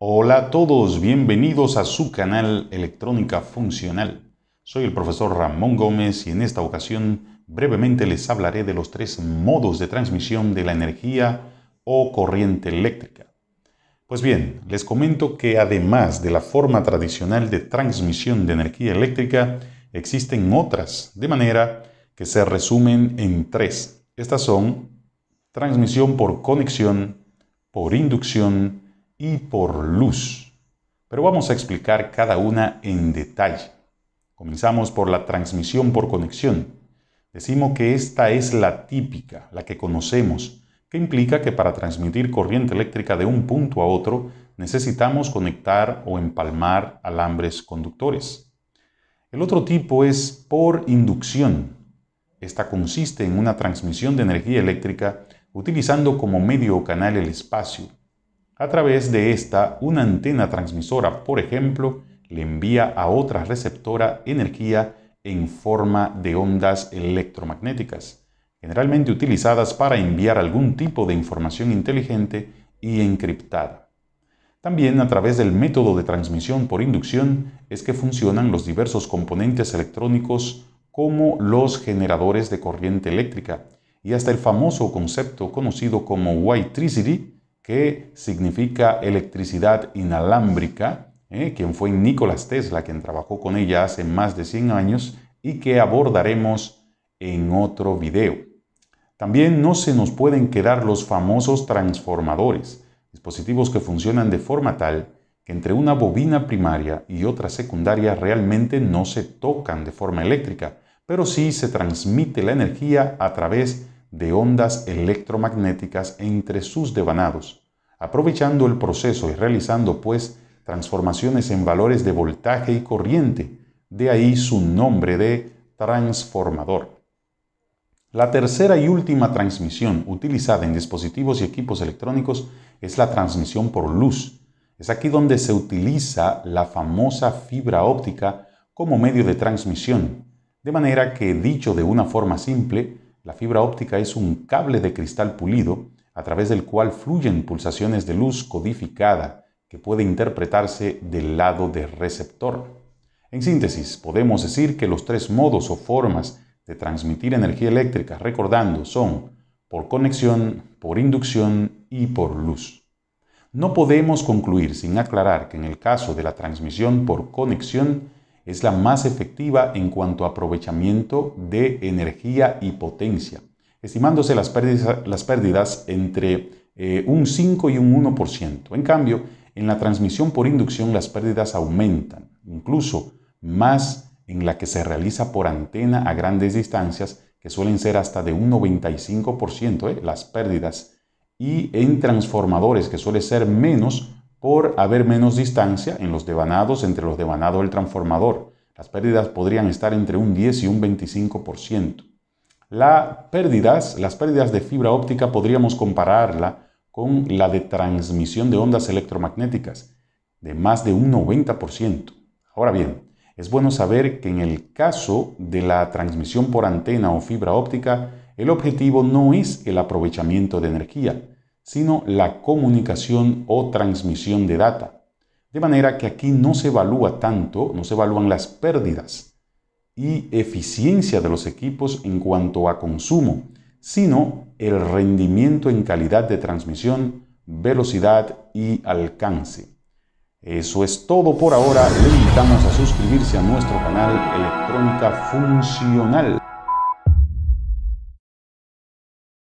Hola a todos, bienvenidos a su canal Electrónica Funcional. Soy el profesor Ramón Gómez y en esta ocasión brevemente les hablaré de los tres modos de transmisión de la energía o corriente eléctrica. Pues bien, les comento que además de la forma tradicional de transmisión de energía eléctrica, existen otras, de manera que se resumen en tres. Estas son transmisión por conexión, por inducción y por luz. Pero vamos a explicar cada una en detalle. Comenzamos por la transmisión por conexión. Decimos que esta es la típica, la que conocemos, que implica que para transmitir corriente eléctrica de un punto a otro necesitamos conectar o empalmar alambres conductores. El otro tipo es por inducción. Esta consiste en una transmisión de energía eléctrica utilizando como medio o canal el espacio, a través de esta, una antena transmisora, por ejemplo, le envía a otra receptora energía en forma de ondas electromagnéticas, generalmente utilizadas para enviar algún tipo de información inteligente y encriptada. También a través del método de transmisión por inducción es que funcionan los diversos componentes electrónicos como los generadores de corriente eléctrica y hasta el famoso concepto conocido como Y-Tricity Qué significa electricidad inalámbrica, ¿eh? quien fue Nicolás Tesla, quien trabajó con ella hace más de 100 años y que abordaremos en otro video. También no se nos pueden quedar los famosos transformadores, dispositivos que funcionan de forma tal que entre una bobina primaria y otra secundaria realmente no se tocan de forma eléctrica, pero sí se transmite la energía a través de de ondas electromagnéticas entre sus devanados, aprovechando el proceso y realizando pues transformaciones en valores de voltaje y corriente, de ahí su nombre de transformador. La tercera y última transmisión utilizada en dispositivos y equipos electrónicos es la transmisión por luz. Es aquí donde se utiliza la famosa fibra óptica como medio de transmisión, de manera que, dicho de una forma simple, la fibra óptica es un cable de cristal pulido a través del cual fluyen pulsaciones de luz codificada que puede interpretarse del lado del receptor. En síntesis, podemos decir que los tres modos o formas de transmitir energía eléctrica, recordando, son por conexión, por inducción y por luz. No podemos concluir sin aclarar que en el caso de la transmisión por conexión, es la más efectiva en cuanto a aprovechamiento de energía y potencia, estimándose las pérdidas, entre eh, un 5 y un 1%. En cambio, en la transmisión por inducción las pérdidas aumentan, incluso más en la que se realiza por antena a grandes distancias, que suelen ser hasta de un 95% eh, las pérdidas, y en transformadores, que suele ser menos por haber menos distancia en los devanados entre los devanados del transformador. Las pérdidas podrían estar entre un 10 y un 25%. las pérdidas de fibra óptica podríamos compararla con la de transmisión de ondas electromagnéticas, de más de un 90%. Ahora bien, es bueno saber que en el caso de la transmisión por antena o fibra óptica, el objetivo no es el aprovechamiento de energía, sino la comunicación o transmisión de data. De manera que aquí no se evalúa tanto, no se evalúan las pérdidas y eficiencia de los equipos en cuanto a consumo, sino el rendimiento en calidad de transmisión, velocidad y alcance. Eso es todo por ahora. Le invitamos a suscribirse a nuestro canal Electrónica Funcional.